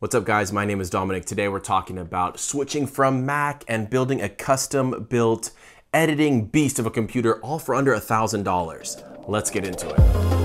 What's up guys, my name is Dominic. Today we're talking about switching from Mac and building a custom built editing beast of a computer all for under a $1,000. Let's get into it.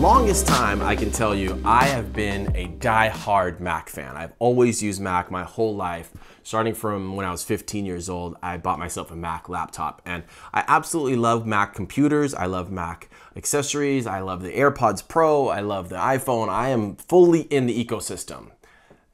longest time, I can tell you, I have been a die-hard Mac fan. I've always used Mac my whole life. Starting from when I was 15 years old, I bought myself a Mac laptop. And I absolutely love Mac computers. I love Mac accessories. I love the AirPods Pro. I love the iPhone. I am fully in the ecosystem.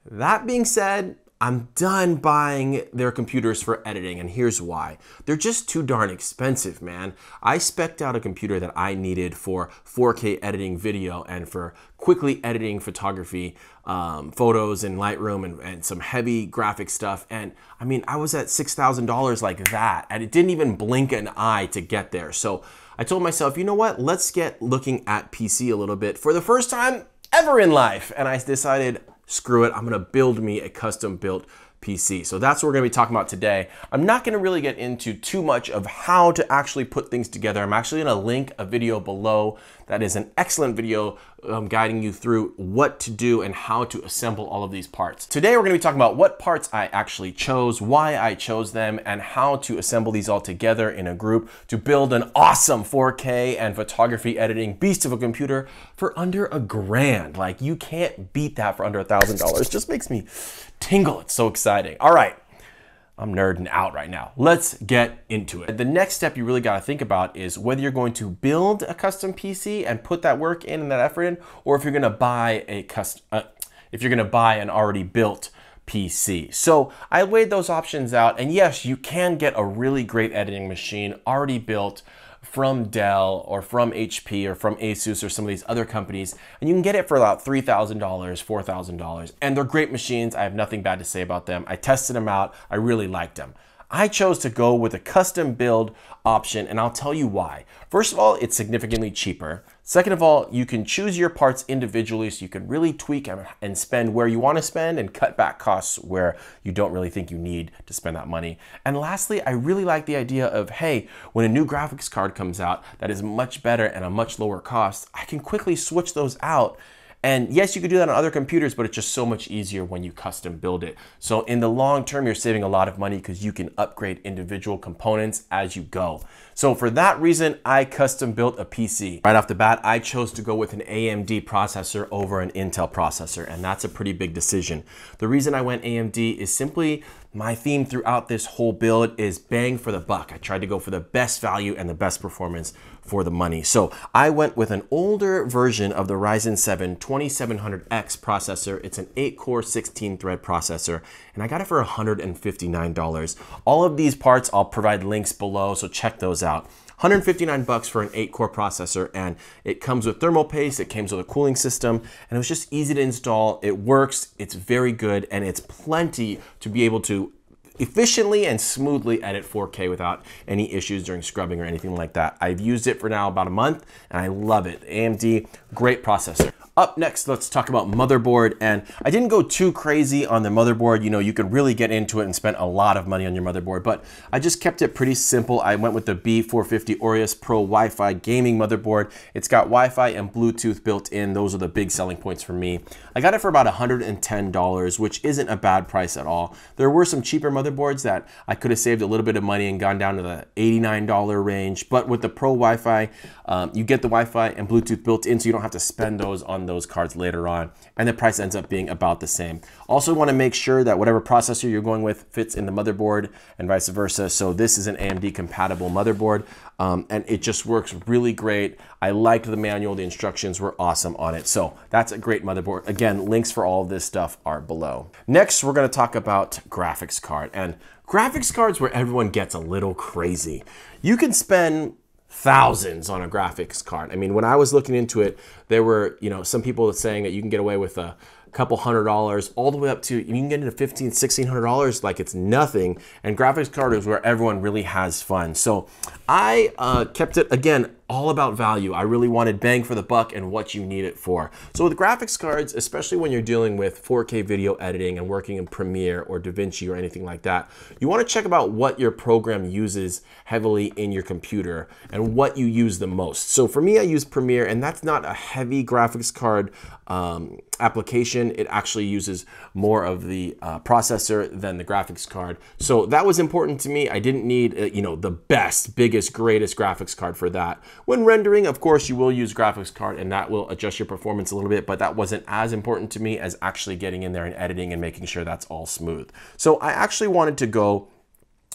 That being said, I'm done buying their computers for editing, and here's why. They're just too darn expensive, man. I specced out a computer that I needed for 4K editing video and for quickly editing photography, um, photos in Lightroom and, and some heavy graphic stuff. And I mean, I was at $6,000 like that, and it didn't even blink an eye to get there. So I told myself, you know what, let's get looking at PC a little bit for the first time ever in life. And I decided screw it, I'm gonna build me a custom built PC. So that's what we're gonna be talking about today. I'm not gonna really get into too much of how to actually put things together. I'm actually gonna link a video below that is an excellent video um, guiding you through what to do and how to assemble all of these parts. Today, we're gonna be talking about what parts I actually chose, why I chose them, and how to assemble these all together in a group to build an awesome 4K and photography editing beast of a computer for under a grand. Like, you can't beat that for under a $1,000. Just makes me tingle. It's so exciting. All right. I'm nerding out right now. Let's get into it. The next step you really gotta think about is whether you're going to build a custom PC and put that work in and that effort in, or if you're gonna buy a custom, uh, if you're gonna buy an already built PC. So I weighed those options out and yes, you can get a really great editing machine already built from Dell or from HP or from Asus or some of these other companies, and you can get it for about $3,000, $4,000. And they're great machines. I have nothing bad to say about them. I tested them out. I really liked them. I chose to go with a custom build option and I'll tell you why. First of all, it's significantly cheaper. Second of all, you can choose your parts individually so you can really tweak and spend where you want to spend and cut back costs where you don't really think you need to spend that money. And lastly, I really like the idea of, hey, when a new graphics card comes out that is much better and a much lower cost, I can quickly switch those out and yes, you could do that on other computers, but it's just so much easier when you custom build it. So in the long term, you're saving a lot of money because you can upgrade individual components as you go. So for that reason, I custom built a PC. Right off the bat, I chose to go with an AMD processor over an Intel processor, and that's a pretty big decision. The reason I went AMD is simply my theme throughout this whole build is bang for the buck. I tried to go for the best value and the best performance for the money. So I went with an older version of the Ryzen 7 2700X processor. It's an 8-core, 16-thread processor, and I got it for $159. All of these parts I'll provide links below, so check those out. 159 bucks for an 8-core processor, and it comes with thermal paste, it comes with a cooling system, and it was just easy to install. It works, it's very good, and it's plenty to be able to efficiently and smoothly edit 4K without any issues during scrubbing or anything like that. I've used it for now about a month and I love it. AMD, great processor. Up next, let's talk about motherboard. And I didn't go too crazy on the motherboard. You know, you could really get into it and spend a lot of money on your motherboard, but I just kept it pretty simple. I went with the B450 Aureus Pro Wi-Fi gaming motherboard. It's got Wi-Fi and Bluetooth built in. Those are the big selling points for me. I got it for about $110, which isn't a bad price at all. There were some cheaper motherboards that I could have saved a little bit of money and gone down to the $89 range, but with the Pro Wi-Fi, um, you get the Wi-Fi and Bluetooth built in, so you don't have to spend those on those cards later on, and the price ends up being about the same. Also want to make sure that whatever processor you're going with fits in the motherboard and vice versa. So this is an AMD compatible motherboard, um, and it just works really great. I liked the manual, the instructions were awesome on it. So that's a great motherboard. Again, links for all of this stuff are below. Next, we're gonna talk about graphics card, and graphics cards where everyone gets a little crazy. You can spend thousands on a graphics card. I mean, when I was looking into it, there were, you know, some people saying that you can get away with a couple hundred dollars all the way up to you can get into fifteen, sixteen hundred dollars like it's nothing. And graphics card is where everyone really has fun. So I uh, kept it again all about value. I really wanted bang for the buck and what you need it for. So with graphics cards, especially when you're dealing with 4K video editing and working in Premiere or DaVinci or anything like that, you wanna check about what your program uses heavily in your computer and what you use the most. So for me, I use Premiere and that's not a heavy graphics card um, application. It actually uses more of the uh, processor than the graphics card. So that was important to me. I didn't need, uh, you know, the best, biggest, greatest graphics card for that. When rendering, of course, you will use graphics card and that will adjust your performance a little bit, but that wasn't as important to me as actually getting in there and editing and making sure that's all smooth. So I actually wanted to go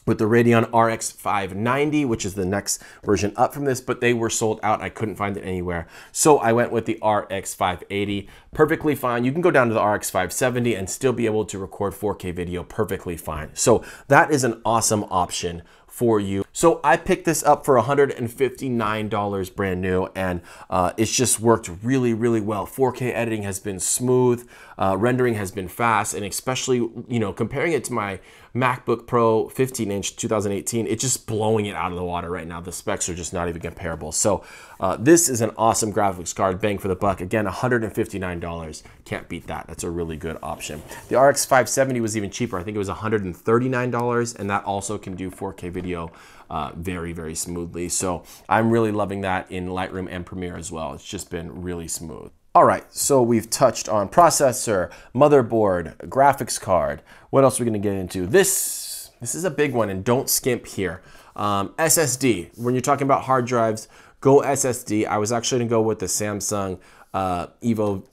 with the Radeon RX 590, which is the next version up from this, but they were sold out. I couldn't find it anywhere. So I went with the RX 580. Perfectly fine. You can go down to the RX 570 and still be able to record 4K video perfectly fine. So that is an awesome option for you. So I picked this up for $159 brand new and uh, it's just worked really, really well. 4K editing has been smooth, uh, rendering has been fast, and especially, you know, comparing it to my MacBook Pro 15 inch 2018, it's just blowing it out of the water right now. The specs are just not even comparable. So uh, this is an awesome graphics card, bang for the buck. Again, $159, can't beat that. That's a really good option. The RX 570 was even cheaper. I think it was $139 and that also can do 4K video video uh, very, very smoothly. So I'm really loving that in Lightroom and Premiere as well. It's just been really smooth. All right, so we've touched on processor, motherboard, graphics card. What else are we gonna get into? This, this is a big one and don't skimp here. Um, SSD, when you're talking about hard drives, go SSD. I was actually gonna go with the Samsung uh, Evo,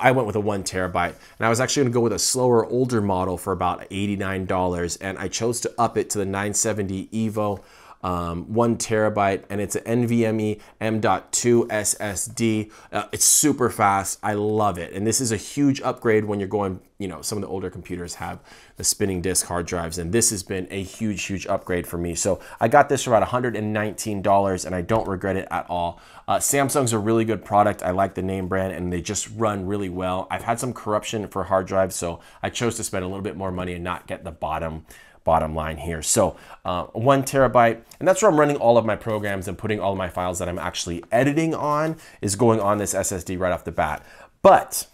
I went with a one terabyte and I was actually gonna go with a slower older model for about $89 and I chose to up it to the 970 Evo um, one terabyte, and it's an NVMe M.2 SSD. Uh, it's super fast. I love it. And this is a huge upgrade when you're going, you know, some of the older computers have the spinning disk hard drives, and this has been a huge, huge upgrade for me. So I got this for about $119, and I don't regret it at all. Uh, Samsung's a really good product. I like the name brand, and they just run really well. I've had some corruption for hard drives, so I chose to spend a little bit more money and not get the bottom bottom line here. So uh, one terabyte, and that's where I'm running all of my programs and putting all my files that I'm actually editing on is going on this SSD right off the bat. But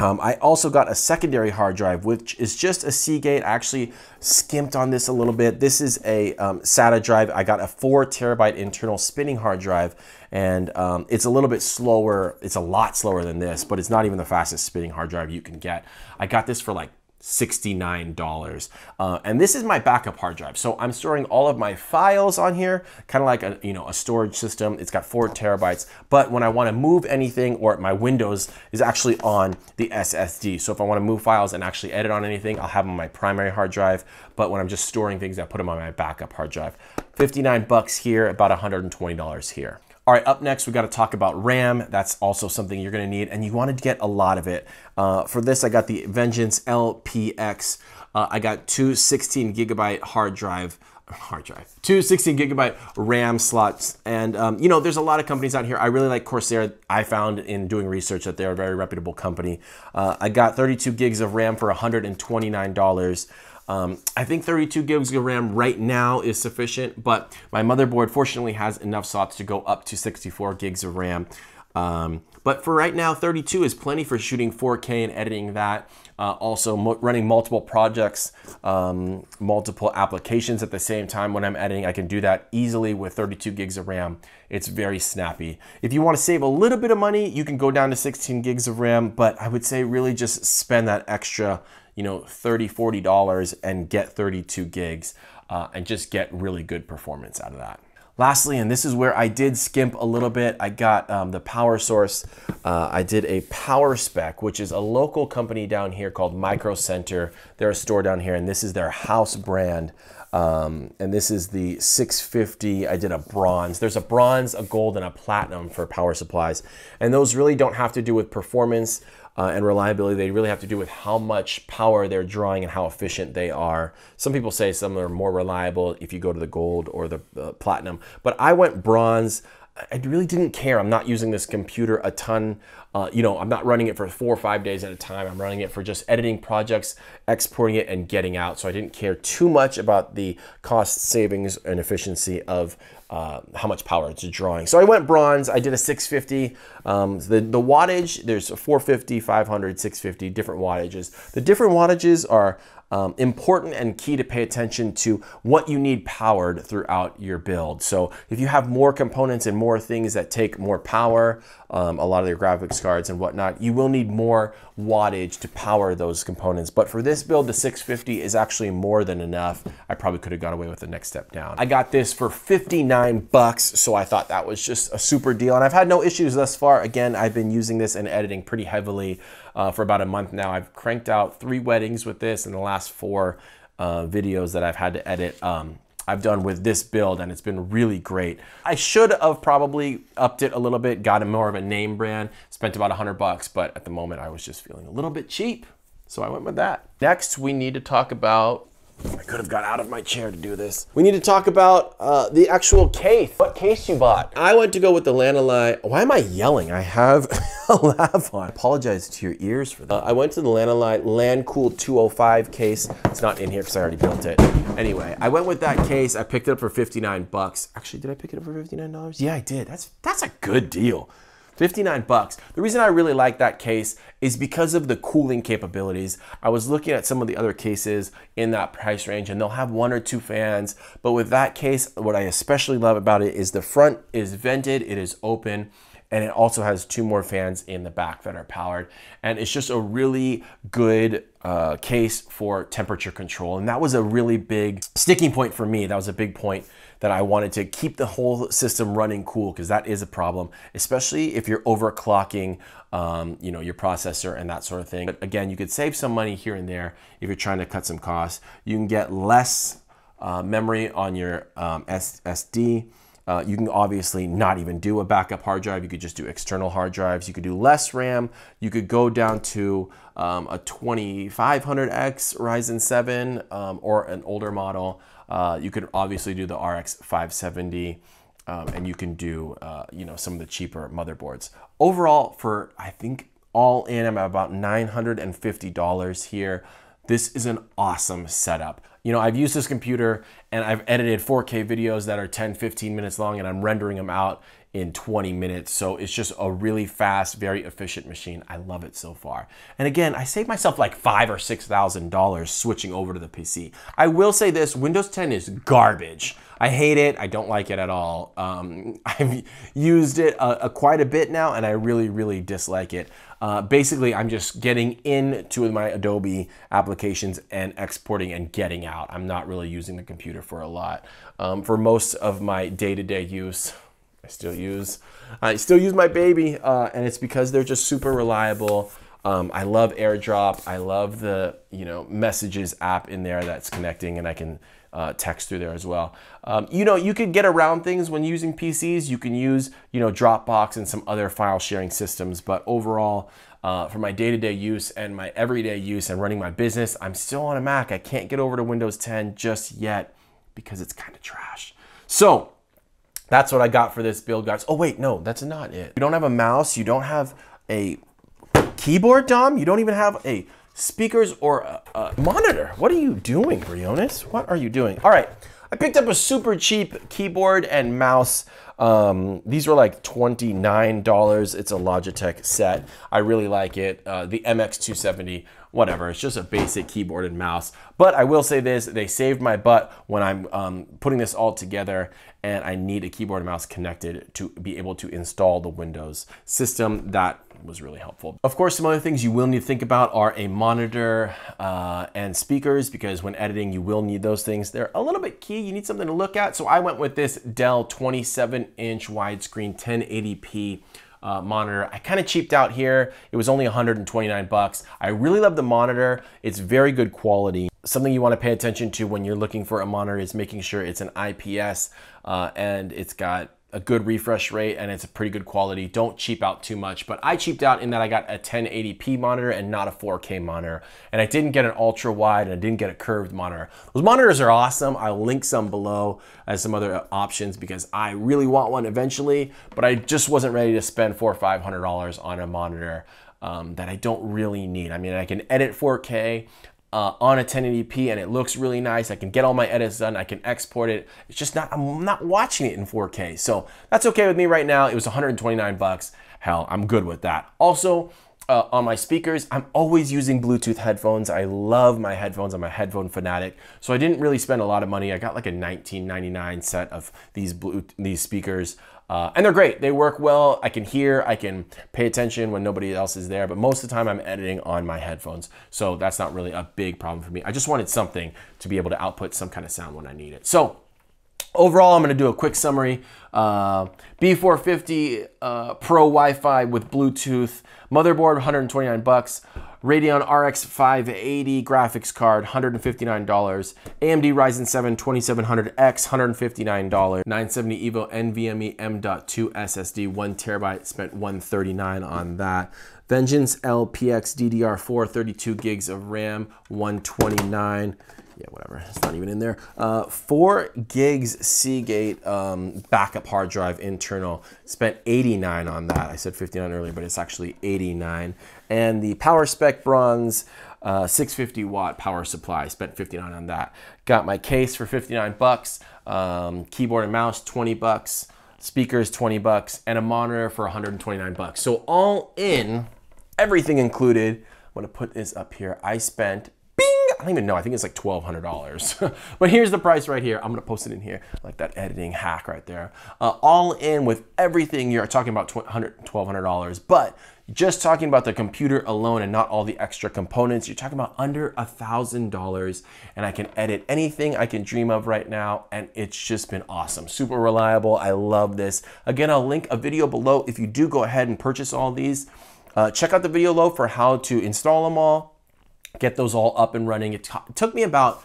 um, I also got a secondary hard drive, which is just a Seagate. I actually skimped on this a little bit. This is a um, SATA drive. I got a four terabyte internal spinning hard drive, and um, it's a little bit slower. It's a lot slower than this, but it's not even the fastest spinning hard drive you can get. I got this for like $69. Uh, and this is my backup hard drive. So I'm storing all of my files on here, kind of like a, you know, a storage system. It's got four terabytes, but when I want to move anything or my Windows is actually on the SSD. So if I want to move files and actually edit on anything, I'll have them on my primary hard drive. But when I'm just storing things, I put them on my backup hard drive. 59 bucks here, about $120 here. All right, up next, we got to talk about RAM. That's also something you're going to need, and you want to get a lot of it. Uh, for this, I got the Vengeance LPX. Uh, I got two 16 gigabyte hard drive hard drive, two 16 gigabyte RAM slots. And, um, you know, there's a lot of companies out here. I really like Corsair. I found in doing research that they're a very reputable company. Uh, I got 32 gigs of RAM for $129. Um, I think 32 gigs of RAM right now is sufficient, but my motherboard fortunately has enough slots to go up to 64 gigs of RAM. Um, but for right now, 32 is plenty for shooting 4K and editing that. Uh, also running multiple projects, um, multiple applications at the same time when I'm editing, I can do that easily with 32 gigs of RAM. It's very snappy. If you wanna save a little bit of money, you can go down to 16 gigs of RAM, but I would say really just spend that extra you know, 30, 40 dollars and get 32 gigs uh, and just get really good performance out of that. Lastly, and this is where I did skimp a little bit, I got um, the power source. Uh, I did a power spec, which is a local company down here called Micro Center. They're a store down here, and this is their house brand. Um, and this is the 650. I did a bronze. There's a bronze, a gold, and a platinum for power supplies. And those really don't have to do with performance uh, and reliability they really have to do with how much power they're drawing and how efficient they are. Some people say some are more reliable if you go to the gold or the uh, platinum, but I went bronze. I really didn't care. I'm not using this computer a ton. Uh, you know, I'm not running it for four or five days at a time. I'm running it for just editing projects, exporting it, and getting out. So I didn't care too much about the cost savings and efficiency of uh, how much power it's drawing. So I went bronze, I did a 650. Um, the, the wattage, there's 450, 500, 650, different wattages. The different wattages are um, important and key to pay attention to what you need powered throughout your build. So if you have more components and more things that take more power, um, a lot of your graphics cards and whatnot, you will need more wattage to power those components. But for this build, the 650 is actually more than enough. I probably could have got away with the next step down. I got this for 59 bucks, so I thought that was just a super deal. And I've had no issues thus far. Again, I've been using this and editing pretty heavily uh, for about a month now. I've cranked out three weddings with this in the last last four uh, videos that I've had to edit um, I've done with this build and it's been really great. I should have probably upped it a little bit, got a more of a name brand, spent about a 100 bucks, but at the moment I was just feeling a little bit cheap. So I went with that. Next, we need to talk about I could have got out of my chair to do this. We need to talk about uh, the actual case. What case you bought? I went to go with the Lanolin. Why am I yelling? I have a laugh on. I apologize to your ears for that. Uh, I went to the Land Cool 205 case. It's not in here because I already built it. Anyway, I went with that case. I picked it up for 59 bucks. Actually, did I pick it up for $59? Yeah, I did. That's that's a good deal. 59 bucks. The reason I really like that case is because of the cooling capabilities. I was looking at some of the other cases in that price range and they'll have one or two fans, but with that case, what I especially love about it is the front is vented, it is open, and it also has two more fans in the back that are powered. And it's just a really good uh, case for temperature control. And that was a really big sticking point for me. That was a big point that I wanted to keep the whole system running cool because that is a problem, especially if you're overclocking, um, you know, your processor and that sort of thing. But again, you could save some money here and there if you're trying to cut some costs. You can get less uh, memory on your um, SD uh, you can obviously not even do a backup hard drive. You could just do external hard drives. You could do less RAM. You could go down to um, a 2500X Ryzen 7 um, or an older model. Uh, you could obviously do the RX 570. Um, and you can do, uh, you know, some of the cheaper motherboards. Overall, for I think all in, I'm about $950 here. This is an awesome setup you know, I've used this computer and I've edited 4K videos that are 10, 15 minutes long and I'm rendering them out in 20 minutes. So it's just a really fast, very efficient machine. I love it so far. And again, I saved myself like five or $6,000 switching over to the PC. I will say this, Windows 10 is garbage. I hate it. I don't like it at all. Um, I've used it a, uh, a uh, quite a bit now, and I really, really dislike it. Uh, basically, I'm just getting into my Adobe applications and exporting and getting out. I'm not really using the computer for a lot. Um, for most of my day-to-day -day use, I still use, I still use my baby, uh, and it's because they're just super reliable. Um, I love AirDrop. I love the you know messages app in there that's connecting, and I can uh, text through there as well. Um, you know, you could get around things when using PCs. You can use, you know, Dropbox and some other file sharing systems, but overall, uh, for my day-to-day -day use and my everyday use and running my business, I'm still on a Mac. I can't get over to Windows 10 just yet because it's kind of trash. So that's what I got for this build, guys. Oh wait, no, that's not it. You don't have a mouse. You don't have a keyboard, Dom. You don't even have a speakers or a, a monitor. What are you doing, Briones? What are you doing? All right, I picked up a super cheap keyboard and mouse. Um, these were like $29. It's a Logitech set. I really like it. Uh, the MX270, whatever. It's just a basic keyboard and mouse. But I will say this, they saved my butt when I'm um, putting this all together and I need a keyboard and mouse connected to be able to install the Windows system. That was really helpful. Of course, some other things you will need to think about are a monitor uh, and speakers because when editing, you will need those things. They're a little bit key. You need something to look at. So I went with this Dell 27 inch widescreen 1080p uh, monitor. I kind of cheaped out here. It was only 129 bucks. I really love the monitor. It's very good quality. Something you want to pay attention to when you're looking for a monitor is making sure it's an IPS uh, and it's got a good refresh rate and it's a pretty good quality. Don't cheap out too much, but I cheaped out in that I got a 1080p monitor and not a 4K monitor. And I didn't get an ultra wide and I didn't get a curved monitor. Those monitors are awesome. I'll link some below as some other options because I really want one eventually, but I just wasn't ready to spend four or $500 on a monitor um, that I don't really need. I mean, I can edit 4K, uh, on a 1080p and it looks really nice. I can get all my edits done. I can export it. It's just not, I'm not watching it in 4K. So that's okay with me right now. It was 129 bucks. Hell, I'm good with that. Also, uh, on my speakers, I'm always using Bluetooth headphones. I love my headphones. I'm a headphone fanatic. So I didn't really spend a lot of money. I got like a 19.99 set of these blue, these speakers. Uh, and they're great. They work well. I can hear, I can pay attention when nobody else is there, but most of the time I'm editing on my headphones. So that's not really a big problem for me. I just wanted something to be able to output some kind of sound when I need it. So overall, I'm gonna do a quick summary. Uh, B450 uh, Pro Wi-Fi with Bluetooth, motherboard, 129 bucks. Radeon RX 580 graphics card, $159. AMD Ryzen 7 2700X, $159. 970 EVO NVMe M.2 SSD, one terabyte, spent 139 on that. Vengeance LPX DDR4, 32 gigs of RAM, 129 yeah, whatever, it's not even in there. Uh, four gigs Seagate um, backup hard drive internal. Spent 89 on that. I said 59 earlier, but it's actually 89 and the PowerSpec Bronze uh, 650 watt power supply. Spent 59 on that. Got my case for 59 bucks. Um, keyboard and mouse 20 bucks. Speakers 20 bucks and a monitor for 129 bucks. So all in, everything included. I'm gonna put this up here. I spent I don't even know. I think it's like $1,200. but here's the price right here. I'm going to post it in here, like that editing hack right there. Uh, all in with everything, you're talking about $1,200. But just talking about the computer alone and not all the extra components, you're talking about under a $1,000 and I can edit anything I can dream of right now and it's just been awesome. Super reliable, I love this. Again, I'll link a video below if you do go ahead and purchase all these. Uh, check out the video below for how to install them all, get those all up and running. It, it took me about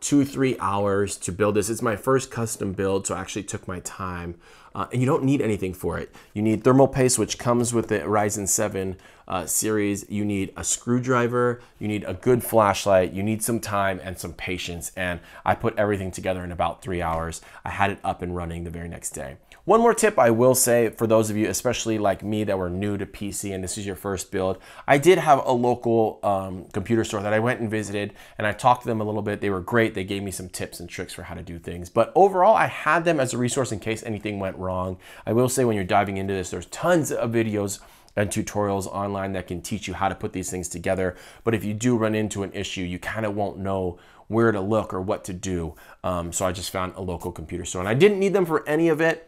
two, three hours to build this. It's my first custom build, so I actually took my time. Uh, and you don't need anything for it. You need thermal paste, which comes with the Ryzen 7 uh, series. You need a screwdriver, you need a good flashlight, you need some time and some patience. And I put everything together in about three hours. I had it up and running the very next day. One more tip I will say for those of you, especially like me that were new to PC and this is your first build, I did have a local um, computer store that I went and visited and I talked to them a little bit. They were great. They gave me some tips and tricks for how to do things. But overall, I had them as a resource in case anything went wrong. I will say when you're diving into this, there's tons of videos and tutorials online that can teach you how to put these things together. But if you do run into an issue, you kind of won't know where to look or what to do. Um, so I just found a local computer store and I didn't need them for any of it.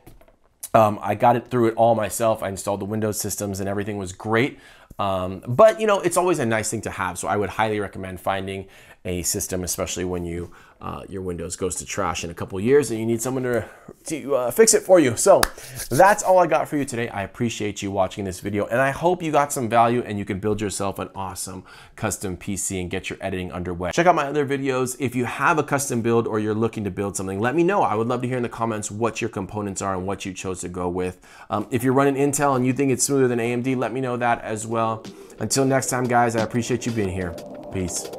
Um, I got it through it all myself. I installed the Windows systems and everything was great. Um, but you know, it's always a nice thing to have. So I would highly recommend finding a system, especially when you uh, your Windows goes to trash in a couple years and you need someone to, to uh, fix it for you. So that's all I got for you today. I appreciate you watching this video and I hope you got some value and you can build yourself an awesome custom PC and get your editing underway. Check out my other videos. If you have a custom build or you're looking to build something, let me know. I would love to hear in the comments what your components are and what you chose to go with. Um, if you're running Intel and you think it's smoother than AMD, let me know that as well. Until next time, guys, I appreciate you being here. Peace.